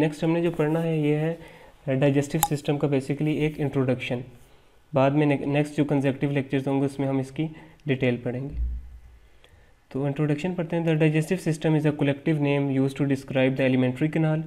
Next हमने जो पढ़ना है ये है डाइजेस्टिव सिस्टम का बेसिकली एक इंट्रोडक्शन बाद में नेक्स्ट जो कंजेक्टिव लेक्चर्स होंगे उसमें हम इसकी डिटेल पढ़ेंगे तो इंट्रोडक्शन पढ़ते हैं the digestive system is a collective name use to describe the alimentary canal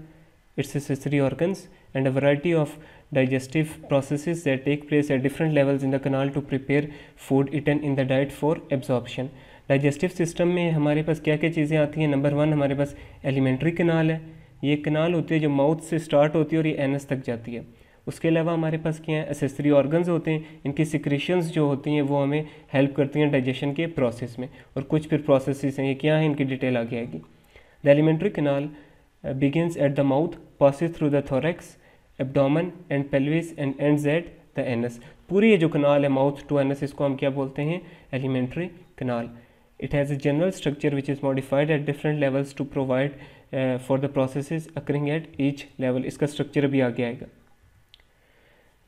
its accessory organs and a variety of digestive process that take place at different levels in the canal to prepare food eaten in the diet for absorption digestive system में हमारे पास क्या क्या चीज़ें आती हैं number one हमारे पास elementary कनाल है ये कनाल होती है जो माउथ से स्टार्ट होती है और ये एनस तक जाती है उसके अलावा हमारे पास क्या है एसेसरी ऑर्गन्स होते हैं इनकी सिक्रेशंस जो होती हैं वो हमें हेल्प करती हैं डाइजेशन के प्रोसेस में और कुछ फिर प्रोसेसेस हैं ये क्या हैं इनकी डिटेल आगे आएगी the alimentary canal begins at the mouth passes through the thorax abdomen and pelvis and end at the anus पूरी ये जो कनाल है माउथ टू एनस इसको हम क्या बोलते हैं alimentary canal it has a general structure which is modified at different levels to provide for the process occurring at each level इसका स्ट्रक्चर भी आगे आएगा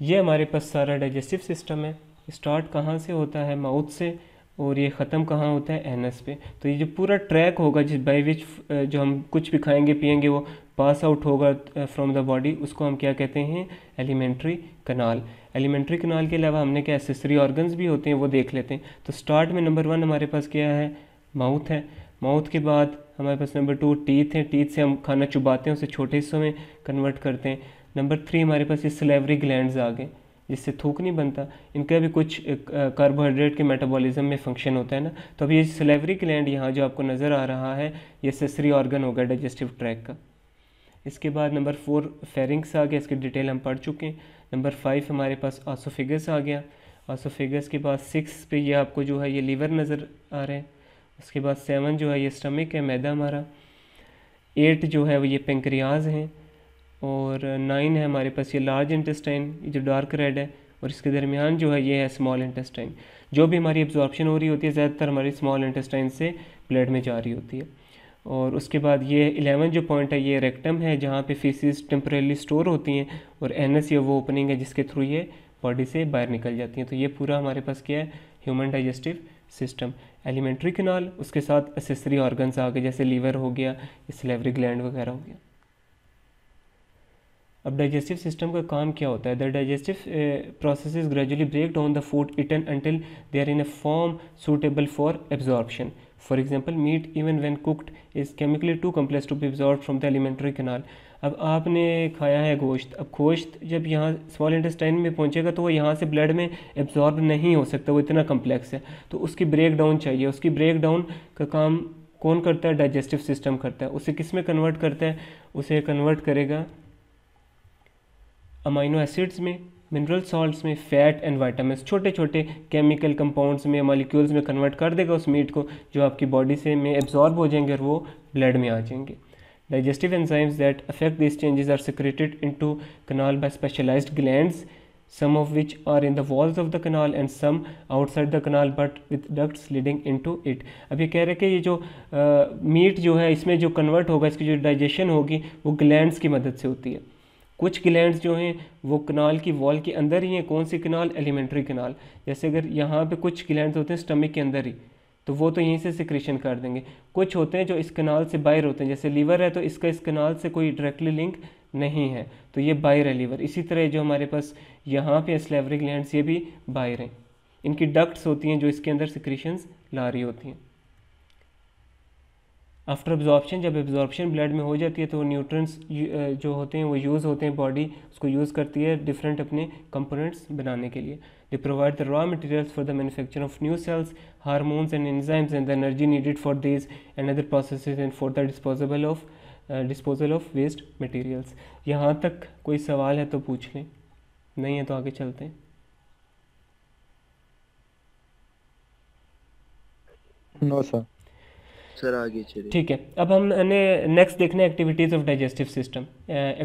ये हमारे पास सारा डाइजेस्टिव सिस्टम है स्टार्ट कहाँ से होता है माउथ से और ये ख़त्म कहाँ होता है एनस पे तो ये जो पूरा ट्रैक होगा जिस बाई विच uh, जो हम कुछ भी खाएंगे पियेंगे वो पास आउट होगा फ्रॉम द बॉडी उसको हम क्या कहते हैं एलिमेंट्री कनाल एलिमेंट्री कनाल के अलावा हमने क्या एसेसरी ऑर्गन्स भी होते हैं वो देख लेते हैं तो स्टार्ट में नंबर वन हमारे पास क्या है माउथ है माउथ के बाद हमारे पास नंबर टू टीथ है टीथ से हम खाना चुबाते हैं उसे छोटे हिस्सों में कन्वर्ट करते हैं नंबर थ्री हमारे पास ये सलेवरी ग्लैंड आ गए जिससे थूक नहीं बनता इनका भी कुछ कार्बोहाइड्रेट के मेटाबॉलिज्म में फंक्शन होता है ना तो अब ये सलेवरी ग्लैंड यहाँ जो आपको नज़र आ रहा है ये सेसरी ऑर्गन होगा डाइजेस्टिव ट्रैक का इसके बाद नंबर फोर फेरिंग्स आ गया इसकी डिटेल हम पढ़ चुके हैं नंबर फाइव हमारे पास आसोफिगस आ गया आसोफिगस के बाद सिक्स पे ये आपको जो है ये लीवर नज़र आ रहे हैं उसके बाद सेवन जो है ये स्टमक है मैदा हमारा एट जो है वो ये पेंक्रियाज हैं और नाइन है हमारे पास ये लार्ज इंटेस्टाइन जो डार्क रेड है और इसके दरमियान जो है ये है स्मॉल इंटेस्टाइन जो भी हमारी एब्जॉर्बशन हो रही होती है ज़्यादातर हमारी स्मॉल इंटेस्टाइन से ब्लड में जा रही होती है और उसके बाद ये इलेवन जो पॉइंट है ये रेक्टम है जहाँ पे फीसिस टेम्परेली स्टोर होती हैं और एन एस वो ओपनिंग है जिसके थ्रू ये बॉडी से बाहर निकल जाती हैं तो ये पूरा हमारे पास क्या है human digestive system alimentary canal उसके साथ असेसरी ऑर्गन्स आ गए जैसे लीवर हो गया स्लेवरी ग्लैंड वगैरह हो गया अब डाइजेस्टिव सिस्टम का काम क्या होता है the digestive process gradually break down the food eaten until they are in a form suitable for absorption for example meat even when cooked is chemically too complex to be absorb from the alimentary canal अब आपने खाया है गोश्त अब गोश्त जब यहाँ small intestine में पहुँचेगा तो वो यहाँ से ब्लड में एब्जॉर्ब नहीं हो सकता वो इतना कम्प्लेक्स है तो उसकी ब्रेक डाउन चाहिए उसकी ब्रेक डाउन का काम कौन करता है डाइजेस्टिव सिस्टम करता है उसे किस में कन्वर्ट करता है उसे कन्वर्ट करेगा अमाइनो एसिड्स में मिनरल सॉल्ट्स में फैट एंड वाइटामस छोटे छोटे केमिकल कंपाउंड्स में मॉलिक्यूल्स में कन्वर्ट कर देगा उस मीट को जो आपकी बॉडी से में एब्जॉर्ब हो जाएंगे और वो ब्लड में आ जाएंगे Digestive enzymes that affect these changes are secreted into canal by specialized glands, some of which are in the walls of the canal and some outside the canal but with ducts leading into it. अब ये कह रहे हैं कि ये जो meet जो है इसमें जो कन्वर्ट होगा इसकी जो डाइजेशन होगी वो ग्लैंड्स की मदद से होती है कुछ ग्लैंड्स जो हैं वो कनाल की वॉल के अंदर ही हैं कौन सी कनाल एलिमेंट्री कनाल जैसे अगर यहाँ पे कुछ ग्लैंड्स होते हैं स्टमक के अंदर ही तो वो तो यहीं से सिक्रीशन कर देंगे कुछ होते हैं जो इस कनाल से बाहर होते हैं जैसे लीवर है तो इसका इस कनाल से कोई डायरेक्टली लिंक नहीं है तो ये बाहर है लीवर इसी तरह जो हमारे पास यहाँ पे स्लेवरी ग्लैंड ये भी बाहर हैं इनकी डक्ट्स होती हैं जो इसके अंदर सिक्रीशंस ला रही होती हैं आफ्टर एब्जॉर्प्शन जब एब्जॉर्प्शन ब्लड में हो जाती है तो न्यूट्रंस जो होते हैं वो यूज़ होते हैं बॉडी उसको यूज़ करती है डिफरेंट अपने कंपोनेंट्स बनाने के लिए they provide the raw materials for the manufacture of new cells hormones and enzymes and the energy needed for this and other process and for the disposable of disposal of waste materials यहाँ तक कोई सवाल है तो पूछ लें नहीं है तो आगे चलते हैं नो no, सर सर आगे चलिए ठीक है अब हमने नेक्स्ट देखना है activities of digestive system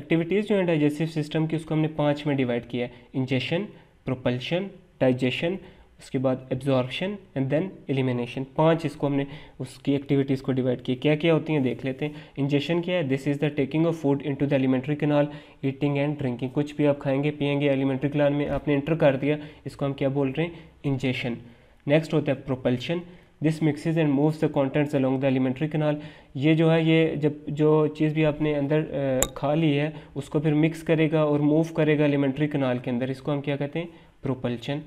activities जो है डाइजेस्टिव सिस्टम की उसको हमने पाँच में डिवाइड किया है इंजेशन प्रोपल्शन डाइजेशन उसके बाद एब्जॉर्बशन एंड देन एलिमिनेशन पांच इसको हमने उसकी एक्टिविटीज़ को डिवाइड किया क्या क्या होती हैं देख लेते हैं इंजेशन क्या है this is the taking of food into the alimentary canal eating and drinking कुछ भी आप खाएंगे पियेंगे एलिमेंट्री कनाल में आपने इंटर कर दिया इसको हम क्या बोल रहे हैं इंजेशन नेक्स्ट होता है propulsion this mixes and moves the contents along the alimentary canal ये जो है ये जब जो चीज़ भी आपने अंदर खा ली है उसको फिर मिक्स करेगा और मूव करेगा एलिमेंट्री कनाल के अंदर इसको हम क्या कहते हैं प्रोपल्शन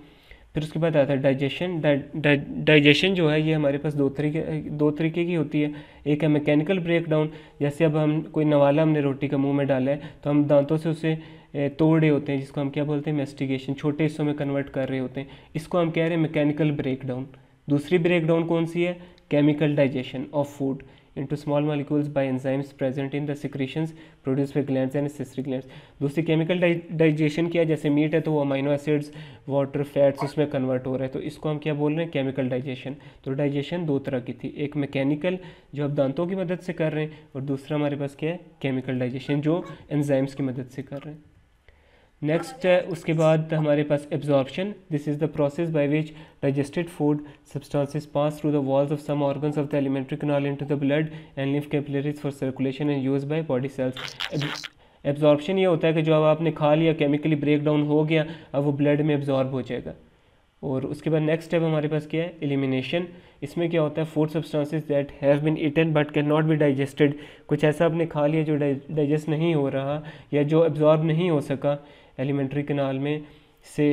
फिर उसके बाद आता है डाइजेशन डाइजेशन जो है ये हमारे पास दो तरीके दो तरीके की होती है एक है मैकेनिकल ब्रेकडाउन जैसे अब हम कोई नवाला हमने रोटी का मुंह में डाला है तो हम दांतों से उसे तोड़ रहे होते हैं जिसको हम क्या बोलते हैं मेस्टिगेशन छोटे हिस्सों में कन्वर्ट कर रहे होते हैं इसको हम कह रहे हैं मैकेनिकल ब्रेकडाउन दूसरी ब्रेकडाउन कौन सी है chemical digestion of food into small molecules by enzymes present in the secretions produce by gland and accessory gland दूसरी केमिकल डाइजेशन किया जैसे मीट है तो वो अमाइनो एसिड्स वाटर फैट्स उसमें कन्वर्ट हो रहे हैं तो इसको हम क्या बोल रहे हैं केमिकल डाइजेशन तो डाइजेशन दो तरह की थी एक मैकेनिकल जो आप दांतों की मदद से कर रहे हैं और दूसरा हमारे पास क्या है केमिकल डाइजेशन जो एंजाइम्स की मदद से कर रहे हैं नेक्स्ट है उसके बाद हमारे पास absorption this is the process by which digested food substances pass through the walls of some organs of the alimentary canal into the blood and lymph capillaries for circulation and use by body cells absorption ये होता है कि जो अब आपने खा लिया chemically break down हो गया अब वो ब्लड में एब्जॉर्ब हो जाएगा और उसके बाद नेक्स्ट स्टेप हमारे पास क्या है एलिमिनेशन इसमें क्या होता है food substances that have been eaten but can not be digested कुछ ऐसा आपने खा लिया जो डाइजेस्ट नहीं हो रहा या जो एब्जॉर्ब नहीं हो सका एलिमेंट्री कनाल में से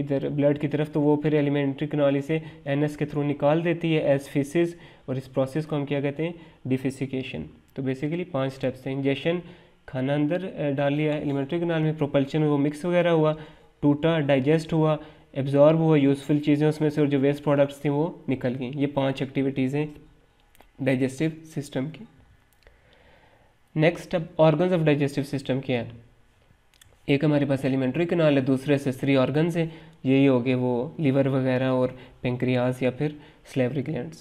इधर ब्लड की तरफ तो वो फिर एलिमेंट्री कनाली से एन के थ्रू निकाल देती है एज फीसिस और इस प्रोसेस को हम क्या कहते हैं डिफिसिकेशन तो बेसिकली पांच स्टेप्स हैं इंजेशन खाना अंदर डाल लिया एलिमेंट्री कनाल में प्रोपल्शन वो मिक्स वगैरह हुआ टूटा डाइजेस्ट हुआ एब्जॉर्ब हुआ यूज़फुल चीज़ें उसमें से और जो वेस्ट प्रोडक्ट्स थी वो निकल गई ये पांच एक्टिविटीज़ हैं डाइजेस्टिव सिस्टम की नेक्स्ट अब ऑर्गन्स ऑफ डाइजेस्टिव सिस्टम क्या है एक हमारे पास एलिमेंट्री कनाल है दूसरे से स्त्री ऑर्गन्स हैं यही हो गए वो लीवर वगैरह और पेंक्रियाज या फिर स्लेवरी ग्लैंड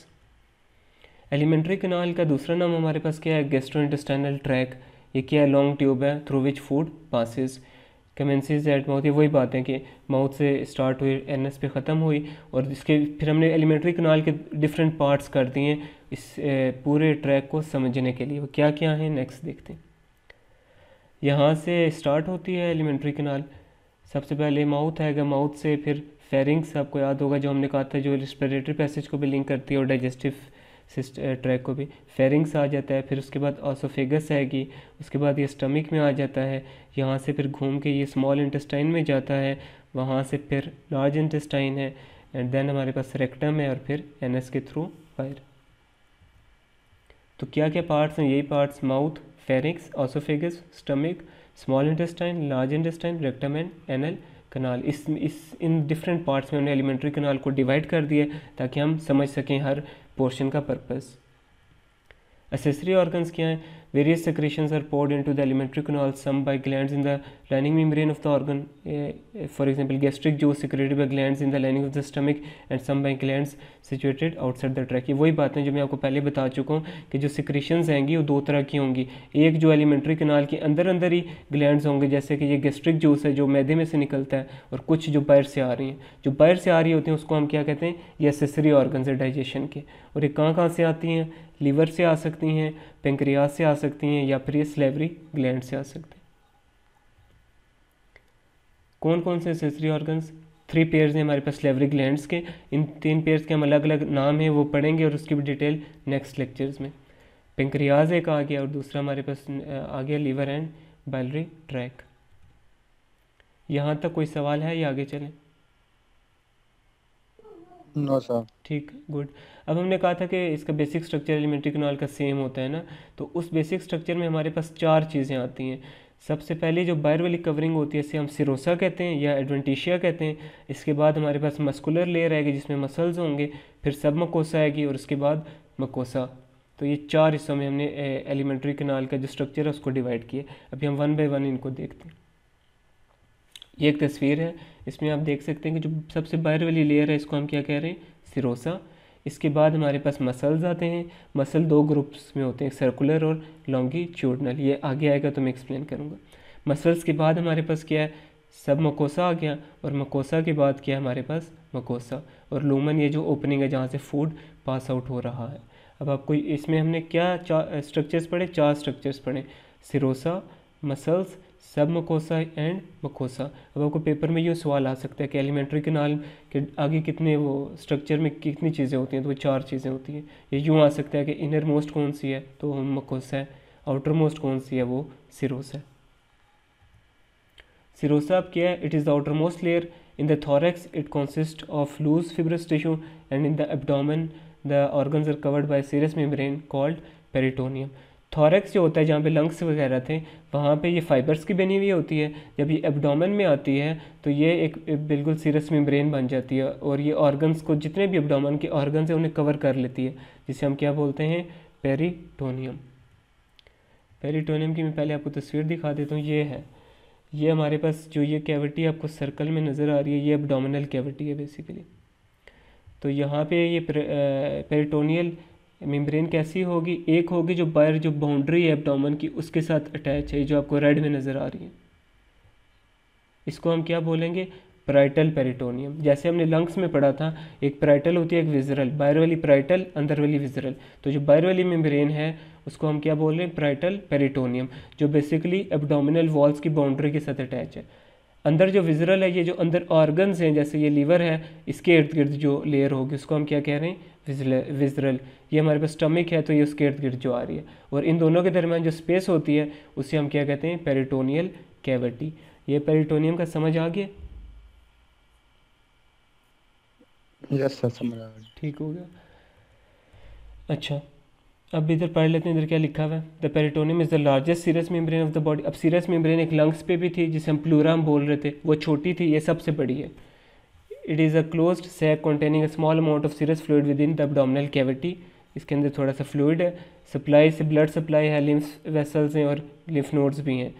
एलिमेंट्री कनाल का दूसरा नाम हमारे पास क्या है गेस्ट्रो इंटेस्टाइनल ट्रैक ये क्या है लॉन्ग ट्यूब है through which food passes commences at mouth ये वही बात है कि माउथ से स्टार्ट हुई एन एस पे ख़त्म हुई और इसके फिर हमने एलिमेंट्री कनाल के डिफरेंट पार्ट्स कर दिए इस पूरे ट्रैक को समझने के लिए वो क्या क्या हैं नेक्स्ट देखते हैं यहाँ से स्टार्ट होती है एलिमेंट्री कनाल सबसे पहले माउथ आएगा माउथ से फिर फेरिंग्स आपको याद होगा जो हमने कहा था जो रिस्परेटरी पैसेज को भी लिंक करती है और डाइजेस्टिव ट्रैक को भी फेरिंग्स आ जाता है फिर उसके बाद ऑसोफेगस आएगी उसके बाद ये स्टमिक में आ जाता है यहाँ से फिर घूम के ये स्मॉल इंटेस्टाइन में जाता है वहाँ से फिर लार्ज इंटेस्टाइन है एंड देन हमारे पास रेक्टम है और फिर एनएस के थ्रू वायर तो क्या क्या पार्ट्स हैं यही parts mouth pharynx oesophagus stomach small intestine large intestine rectum and anal canal इस इस इन डिफरेंट पार्ट्स में हमने एलिमेंट्री कनाल को डिवाइड कर दिया ताकि हम समझ सकें हर पोर्शन का पर्पज़ एसेसरी ऑर्गन्स क्या हैं various secretions are poured into the alimentary canal some by gland in the lining membrane of the organ for example gastric juice secreted by gland in the lining of the stomach and some by gland situated outside the tract ये वही बातें जो मैं आपको पहले बता चुका हूँ कि जो सिक्रेशन हैंगी वो दो तरह की होंगी एक जो एलिमेंट्री कनाल के अंदर अंदर ही ग्लैंड होंगे जैसे कि ये गैस्ट्रिक जूस है जो मैदे में से निकलता है और कुछ जो बाहर से आ रही हैं जो बाहर से आ रही होती हैं उसको हम क्या कहते हैं ये असेसरी ऑर्गन है डाइजेशन के और ये कहाँ कहाँ से आती हैं लीवर से आ सकती हैं पेंक्रियाज से आ सकती हैं या फिर ये स्लेवरी ग्लैंड से आ सकते हैं कौन कौन से सेसरी ऑर्गन्स थ्री पेयर्स हैं हमारे पास स्लेवरी ग्लैंड्स के इन तीन पेयर्स के हम अलग अलग नाम हैं वो पढ़ेंगे और उसकी भी डिटेल नेक्स्ट लेक्चर्स में पेंक्रियाज एक आ गया और दूसरा हमारे पास आ गया लीवर एंड बैलरी ट्रैक यहाँ तक कोई सवाल है या आगे चलें नो सर ठीक गुड अब हमने कहा था कि इसका बेसिक स्ट्रक्चर एलिमेंट्री कनाल का सेम होता है ना तो उस बेसिक स्ट्रक्चर में हमारे पास चार चीज़ें आती हैं सबसे पहले जो बायर वाली कवरिंग होती है इसे हम सिरोसा कहते हैं या एडवेंटिशिया कहते हैं इसके बाद हमारे पास मस्कुलर लेयर आएगी जिसमें मसल्स होंगे फिर सब मकोसा आएगी और उसके बाद मकोसा तो ये चार हिस्सों में हमने एलिमेंट्री कनाल का जो स्ट्रक्चर है उसको डिवाइड किया अभी हम वन बाई वन इनको देखते हैं ये एक तस्वीर है इसमें आप देख सकते हैं कि जो सबसे बाहर वाली लेयर है इसको हम क्या कह रहे हैं सिरोसा इसके बाद हमारे पास मसल्स आते हैं मसल दो ग्रुप्स में होते हैं सर्कुलर और लॉन्गिट्यूडनल ये आगे आएगा तो मैं एक्सप्लेन करूँगा मसल्स के बाद हमारे पास क्या है सब मकोसा आ गया और मकोसा के बाद क्या है हमारे पास मकोसा और लूमन ये जो ओपनिंग है जहाँ से फूड पास आउट हो रहा है अब आपको इसमें हमने क्या स्ट्रक्चर्स पढ़े चार स्ट्रक्चर्स पढ़े सिरोसा मसल्स सब मकोसा एंड मकोसा अब आपको पेपर में ये सवाल आ सकता है कि एलिमेंट्री कनाल के आगे कितने वो स्ट्रक्चर में कितनी चीज़ें होती हैं तो वो चार चीज़ें होती हैं ये यूँ आ सकता है कि इनर मोस्ट कौन सी है तो मकोसा है आउटर मोस्ट कौन सी है वो सिरोसा है सिरोसा अब क्या है it is the outermost layer in the thorax it consist of loose fibrous tissue and in the abdomen the organ are covered by serous membrane called peritoneum thorax जो होता है जहाँ पे lungs वगैरह थे वहाँ पे ये फाइबर्स की बनी हुई होती है जब ये एब्डोमेन में आती है तो ये एक बिल्कुल सीरस मेम्ब्रेन बन जाती है और ये ऑर्गन्स को जितने भी एब्डोमेन के ऑर्गन्स हैं उन्हें कवर कर लेती है जिसे हम क्या बोलते हैं पेरीटोनियम पेरीटोनियम की मैं पहले आपको तस्वीर दिखा देता हूँ ये है ये हमारे पास जो ये कैविटी आपको सर्कल में नज़र आ रही है ये एबडामिनल कैविटी है बेसिकली तो यहाँ पे ये पेरिटोनियल मेम्ब्रेन कैसी होगी एक होगी जो बाहर जो बाउंड्री है एबडामन की उसके साथ अटैच है जो आपको रेड में नज़र आ रही है इसको हम क्या बोलेंगे प्राइटल पेरिटोनियम जैसे हमने लंग्स में पढ़ा था एक प्राइटल होती है एक विजरल बाहर वाली प्राइटल अंदर वाली विजरल तो जो बाहर वाली मेम्ब्रेन है उसको हम क्या बोल रहे हैं प्राइटल पेरिटोनियम जो बेसिकली एब्डोमिनल वॉल्स की बाउंड्री के साथ अटैच है अंदर जो विजरल है ये जो अंदर ऑर्गन्स हैं जैसे ये लीवर है इसके इर्द गिर्द जो लेयर होगी उसको हम क्या कह रहे हैं विजरल ये हमारे पास स्टमिक है तो ये उसके इर्द गिर्द जो आ रही है और इन दोनों के दरमियान जो स्पेस होती है उसे हम क्या कहते हैं पेरिटोनियल कैविटी ये पेरिटोनियम का समझ आ गया यस सर समझ आ गया ठीक हो गया अच्छा अब इधर पढ़ लेते हैं इधर क्या लिखा हुआ है the peritoneum is the largest serous membrane of the body अब सीरस मेम्ब्रेन एक लंग्स पे भी थी जिसे हम प्लूरा बोल रहे थे वो छोटी थी ये सबसे बड़ी है it is a close sac containing a small amount of serous fluid within the abdominal cavity इसके अंदर थोड़ा सा फ्लूड है सप्लाई से ब्लड सप्लाई है लिम्फ वेसल्स हैं और लिम्फ नोड्स भी हैं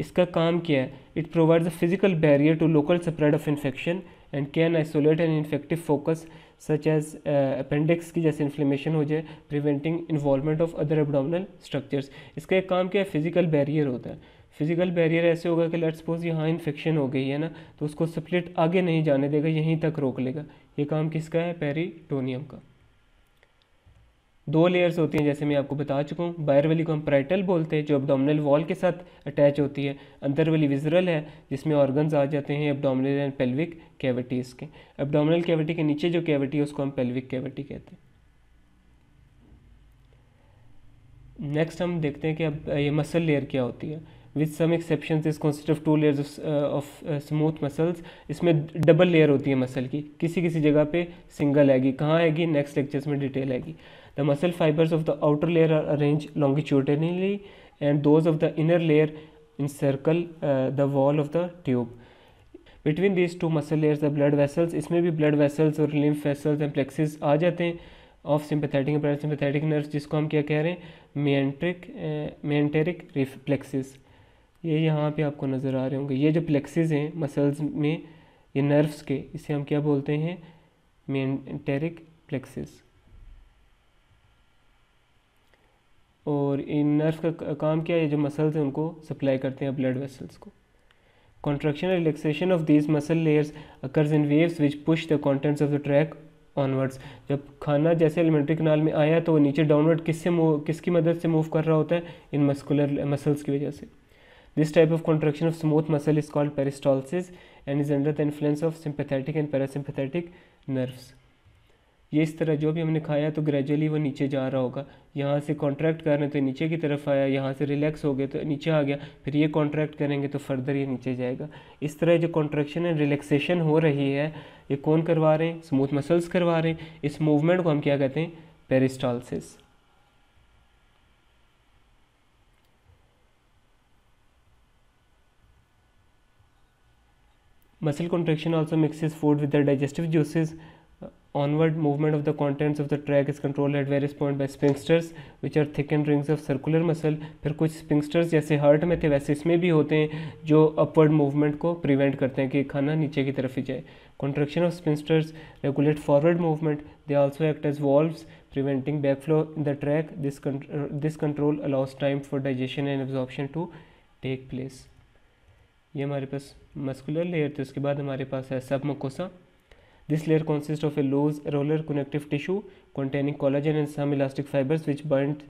इसका काम क्या है it provides a physical barrier to local spread of infection and can isolate an infective focus such as appendix की जैसे इन्फ्लेमेशन हो जाए preventing involvement of other abdominal structures इसका एक काम क्या है फिजिकल बैरियर होता है फिजिकल बैरियर ऐसे होगा कि लेट सपोज यहाँ इन्फेक्शन हो गई है ना तो उसको स्प्लिट आगे नहीं जाने देगा यहीं तक रोक लेगा ये काम किसका है पेरीटोनियम का दो लेयर्स होती हैं जैसे मैं आपको बता चुका हूँ बाहर वाली को हम पैराइटल बोलते हैं जो एब्डोमिनल वॉल के साथ अटैच होती है अंदर वाली विजरल है जिसमें ऑर्गन्स आ जाते हैं एब्डोमिनल एंड पेल्विक कैविटीज़ के एब्डोमिनल कैविटी के नीचे जो कैविटी है उसको हम पेल्विक कैविटी कहते हैं नेक्स्ट हम देखते हैं कि अब ये मसल लेयर क्या होती है with some exception is consist of two layers of smooth muscles इसमें डबल लेयर होती है मसल की किसी किसी जगह पे सिंगल आएगी कहाँ आएगी नेक्स्ट लेक्चर्स में डिटेल आएगी the muscle fibres of the outer layer are arrange longitudinally and those of the inner layer encircle the wall of the tube between these two muscle layers the blood vessels इसमें भी blood vessels और lymph vessels and plexus आ जाते हैं of sympathetic and parasympathetic जिसको हम क्या कह रहे हैं मेंट्रिक मेंटेरिक रिफ्लेक्सिस ये यहाँ पे आपको नज़र आ रहे होंगे ये जो प्लेक्सेस हैं मसल्स में ये नर्व्स के इसे हम क्या बोलते हैं मेनटेरिक प्लेक्सेस और इन नर्व्स का काम क्या है जो मसल्स हैं उनको सप्लाई करते हैं ब्लड वेसल्स को contraction and of these muscle layers occurs in waves which push the contents of the tract onwards जब खाना जैसे एलिमेंट्री कनाल में आया तो नीचे डाउनवर्ड किससे मूव किसकी मदद से मूव कर रहा होता है इन मस्कुलर मसल्स की वजह से This type of contraction of smooth muscle is called peristalsis and is under the influence of sympathetic and parasympathetic nerves. ये इस तरह जो भी हमने खाया तो ग्रेजुअली वो नीचे जा रहा होगा यहाँ से कॉन्ट्रैक्ट कर रहे हैं तो नीचे की तरफ आया यहाँ से रिलैक्स हो गए तो नीचे आ गया फिर ये कॉन्ट्रैक्ट करेंगे तो फर्दर ये नीचे जाएगा इस तरह जो कॉन्ट्रैक्शन एंड रिलैक्सेशन हो रही है ये कौन करवा रहे हैं स्मूथ मसल्स करवा रहे हैं इस मूवमेंट को हम क्या कहते हैं पेरिस्टॉलसिस Muscle contraction also mixes food with the digestive juices. onward movement of the contents of the tract is controlled at various point by sphincters which are thickened rings of circular muscle फिर kuch sphincters jaise heart mein the waise isme bhi hote hain jo upward movement ko prevent karte hain ki khana niche ki taraf hi jaye contraction of sphincters regulate forward movement they also act as valves preventing backflow in the tract this, con uh, this control allows time for digestion and absorption to take place ये हमारे पास muscular layer थी उसके बाद हमारे पास है submucosa this layer consist of a loose areolar connective tissue containing collagen and some elastic fibres which bind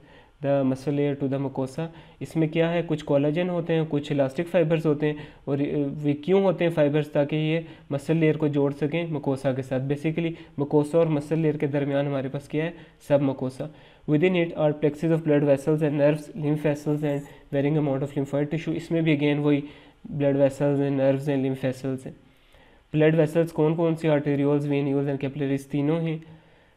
the muscle layer to the mucosa इसमें क्या है कुछ कोलाजन होते हैं कुछ इलास्टिक फाइबर्स होते हैं और वे क्यों होते हैं फाइबर्स ताकि ये मसल लेयर को जोड़ सकें मकोसा के साथ बेसिकली मकोसा और मसल लेयर के दरमियान हमारे पास क्या है submucosa within it are plexus of blood vessels and nerves lymph vessels and varying amount of lymphoid tissue इसमें भी अगेन वही ब्लड वेसल्स हैं नर्व्स हैं लिम्फ वेसल्स हैं ब्लड वेसल्स कौन कौन से आर्टेरियोल्स वेन्यूल्स एंड कैपिलरीज तीनों हैं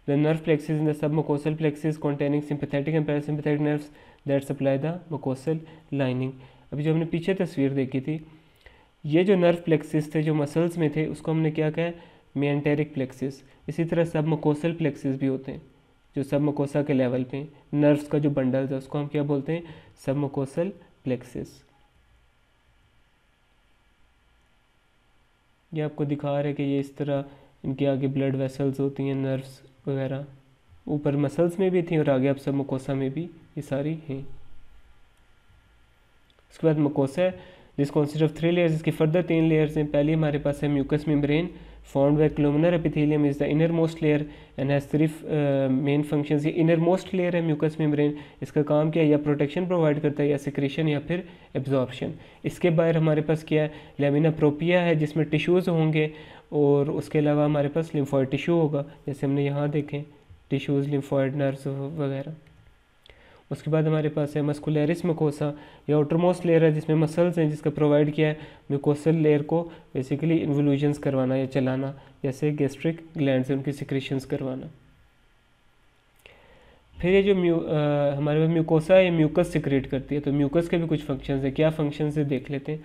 the nerve nerve in the submucosal plexus containing sympathetic and parasympathetic nerves that supply the mucosal lining अभी जो हमने पीछे तस्वीर देखी थी ये जो नर्व प्लेक्सिस थे जो मसल्स में थे उसको हमने क्या कहा मेनटेरिक प्लेक्सिस इसी तरह सब मकोसल प्लेक्सिस भी होते हैं जो सब मकोसा के लेवल पे नर्व्स का जो बंडल है उसको हम क्या बोलते हैं सब मकोसल प्लेक्सिस ये आपको दिखा रहा है कि ये इस तरह इनके आगे ब्लड वेसल्स होती हैं नर्व्स वगैरह ऊपर मसल्स में भी थी और आगे आप सब मकोसा में भी ये सारी हैं उसके बाद मकोसा है जिसको सिर्फ थ्री लेयर्स इसकी फर्दर तीन लेयर्स हैं पहली हमारे पास है mucous membrane formed by columnar epithelium is the innermost layer and has सिर्फ main functions ये innermost layer है mucous membrane इसका काम क्या है या protection provide करता है या secretion या फिर absorption इसके बाहर हमारे पास क्या है लेमिना प्रोपिया है जिसमें टिश्यूज़ होंगे और उसके अलावा हमारे पास लिम्फॉइड टिश्यू होगा जैसे हमने यहाँ देखें टिश्यूज़ लिम्फॉइड नर्व्स वगैरह उसके बाद हमारे पास है मस्कुलरिस मकोसा या आउटरमोस्ट लेयर है जिसमें मसल्स हैं जिसका प्रोवाइड किया है म्यूकोसल लेयर को बेसिकली इन्वोल्यूशंस करवाना या चलाना जैसे गैस्ट्रिक ग्लैंड से उनकी सिक्रेशंस करवाना फिर ये जो म्यू आ, हमारे पास म्यूकोसा है म्यूकस सिक्रेट करती है तो म्यूकस के भी कुछ फंक्शन है क्या फंक्शन है देख लेते हैं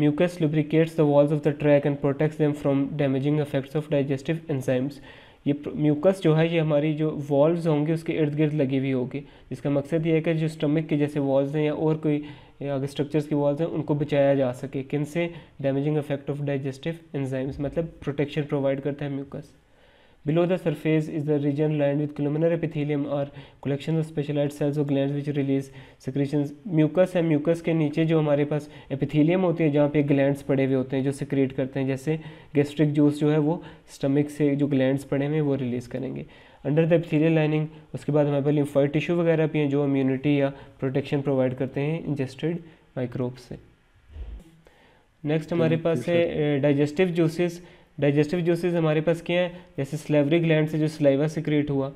mucus lubricates the walls of the tract and protects them from damaging effects of digestive enzymes ये म्यूकस जो है ये हमारी जो वॉल्व होंगे उसके इर्द गिर्द लगी हुई होगी जिसका मकसद ये है कि जो स्टमक के जैसे वॉल्स हैं या और कोई अगर स्ट्रक्चर्स की वॉल्स हैं उनको बचाया जा सके किन से damaging effect of digestive enzymes मतलब प्रोटेक्शन प्रोवाइड करता है mucus Below the surface is the region lined with columnar epithelium or collection of specialized cells or glands which release secretions. Mucus and mucus ke niche jo hamare paas epithelium होती है jahan pe glands pade hue hote hain jo secrete karte hain jaise gastric juice jo hai wo stomach se jo glands pade हुए हैं वो release karenge under the epithelial lining उसके बाद हमारे पास lymphoid tissue वगैरह भी हैं जो इम्यूनिटी या प्रोटेक्शन प्रोवाइड करते हैं इंजेस्टेड माइक्रोब से नेक्स्ट हमारे पास है डाइजेस्टिव जूसेस डाइजेस्टिव जूसेज हमारे पास क्या हैं जैसे स्लेवरी ग्लैंड से जो स्लाइवा सिक्रिएट हुआ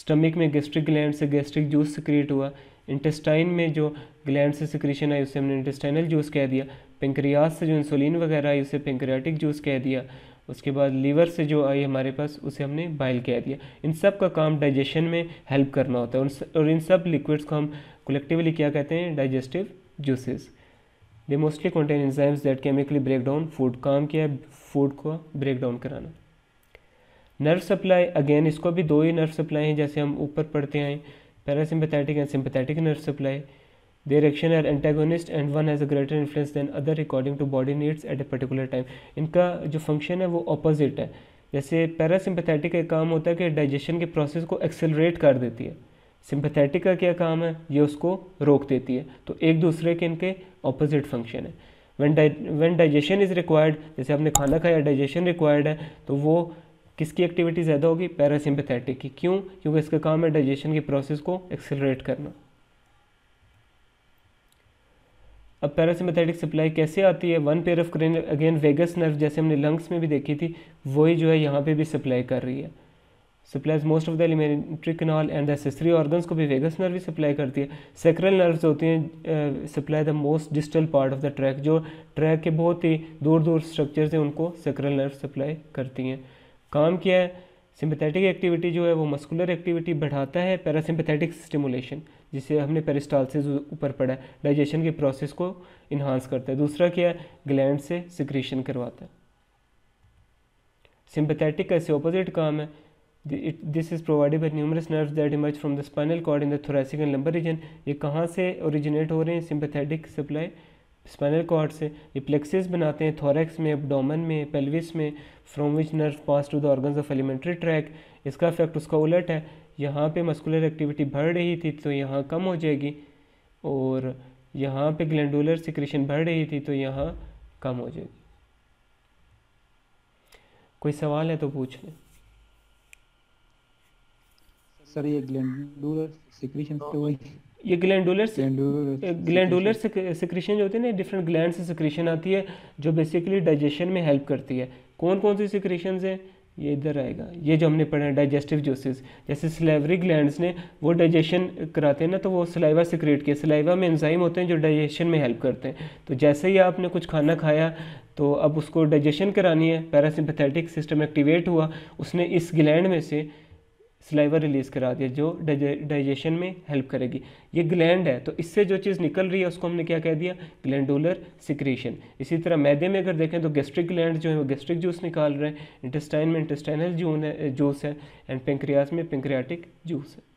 स्टमिक में गैस्ट्रिक ग्लैंड से गैस्ट्रिक जूस सिक्रिएट हुआ इंटेस्टाइन में जो ग्लैंड से सिक्रीशन आई उसे हमने इंटेस्टाइनल जूस कह दिया पेंक्रियाज से जो इंसुलिन वगैरह आई उसे पेंक्रियाटिक जूस कह दिया उसके बाद लीवर से जो आई हमारे पास उसे हमने बाइल कह दिया इन सब का काम डाइजेशन में हेल्प करना होता है और इन सब लिक्विड्स को हम कलेक्टिवली क्या कहते हैं digestive juices they mostly contain enzymes that chemically break down food काम किया फूड को ब्रेक डाउन कराना नर्व सप्लाई अगेन इसको भी दो ही नर्व सप्लाई हैं जैसे हम ऊपर पढ़ते हैं parasympathetic and sympathetic nerve supply their action are antagonist and one has a greater influence than other according to body needs at a particular time इनका जो फंक्शन है वो अपोजिट है जैसे पैरासिम्पथैटिक एक काम होता है कि डाइजेशन के प्रोसेस को एक्सेलरेट कर देती है सिंपथेटिक का क्या काम है ये उसको रोक देती है तो एक दूसरे के इनके ऑपोजिट फंक्शन है one die when digestion is required जैसे आपने खाना खाया डाइजेशन रिक्वायर्ड है तो वो किसकी एक्टिविटी ज़्यादा होगी पैरासिम्पथेटिक की क्यों क्योंकि इसका काम है डाइजेशन की प्रोसेस को एक्सेलरेट करना अब पैरासिम्पथेटिक सप्लाई कैसे आती है one pair of cranial again vagus nerve जैसे हमने लंग्स में भी देखी थी वही जो है यहाँ पे भी सप्लाई कर रही है supplies most of the alimentary canal and accessory organs को भी वेगस नर्व सप्लाई करती है सेक्रल नर्व्स होती हैं supply the most distal part of the tract जो ट्रैक के बहुत ही दूर दूर स्ट्रक्चर से उनको सेक्रल नर्व सप्लाई करती हैं काम किया है सिंपथेटिक एक्टिविटी जो है वो मस्कुलर एक्टिविटी बढ़ाता है पैरासिम्पथेटिक स्टिमुलेशन जिसे हमने पेरिस्टालसिस ऊपर पढ़ा है डाइजेशन के प्रोसेस को इन्हांस करता है दूसरा क्या है ग्लैंड से सिक्रीशन करवाता है सिंपथेटिक ऐसे ऑपोजिट काम है it this is provided by numerous nerve that emerge from the spinal cord in the thoracic and lumbar region ये कहाँ से ओरिजिनेट हो रहे हैं सिम्पथेटिक सप्लाई स्पाइनल कॉर्ड से ये प्लेक्सिस बनाते हैं थोरेक्स में डोमन में पेल्विस में from which nerve pass to the organ of alimentary tract इसका इफेक्ट उसका उलट है यहाँ पर मस्कुलर एक्टिविटी बढ़ रही थी तो यहाँ कम हो जाएगी और यहाँ पर ग्लैंडुलर सिक्रेशन बढ़ रही थी तो यहाँ कम हो जाएगी कोई सवाल है तो पूछ लें सर ये ग्लैंडुलर सिक्रीशन तो वही ये ग्लैंडुलर ग्लैंडुलर सिक्रीशन जो होती है ना डिफरेंट ग्लैंड से सिक्रीशन आती है जो बेसिकली डाइजेशन में हेल्प करती है कौन कौन सी सिक्रीशन है ये इधर आएगा ये जो हमने पढ़ा है डाइजेस्टिव जूसेस जैसे स्लेवरी ग्लैंड्स ने वो डाइजेशन कराते हैं ना तो वो सलाइवा सिक्रेट किए सलाइवा में एंजाइम होते हैं जो डाइजेशन में हेल्प करते हैं तो जैसे ही आपने कुछ खाना खाया तो अब उसको डाइजेशन करानी है पैरासिम्पथेटिक सिस्टम एक्टिवेट हुआ उसने इस ग्लैंड में से सिलाइवर रिलीज़ करा दिया जो डाइजेशन में हेल्प करेगी ये ग्लैंड है तो इससे जो चीज़ निकल रही है उसको हमने क्या कह दिया ग्लैंडुलर सिक्रेशन इसी तरह मैदे में अगर देखें तो गैस्ट्रिक ग्लैंड जो है वो गैस्ट्रिक जूस निकाल रहे हैं इंटेस्टाइन में इंटेस्टाइनल जून है जूस है एंड पेंक्रियाज में पेंक्रियाटिक जूस है